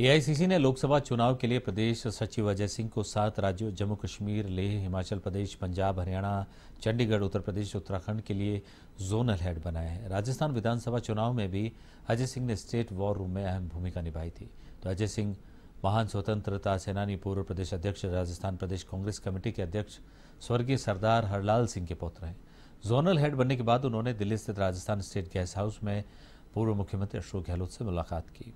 AICC ने लोकसभा चुनाव के लिए प्रदेश सचिव अजय सिंह को सात राज्यों जम्मू कश्मीर लेह हिमाचल प्रदेश पंजाब हरियाणा चंडीगढ़ उत्तर प्रदेश उत्तराखंड के लिए जोनल हेड बनाए हैं राजस्थान विधानसभा चुनाव में भी अजय सिंह ने स्टेट वॉर रूम में अहम भूमिका निभाई थी तो अजय सिंह महान स्वतंत्रता सेनानी पूर्व प्रदेश अध्यक्ष राजस्थान प्रदेश कांग्रेस कमेटी के अध्यक्ष स्वर्गीय सरदार हरलाल सिंह के पुत्र हैं जोनल हेड बनने के बाद उन्होंने दिल्ली स्थित राजस्थान स्टेट गेस्ट हाउस में पूर्व मुख्यमंत्री अशोक गहलोत से मुलाकात की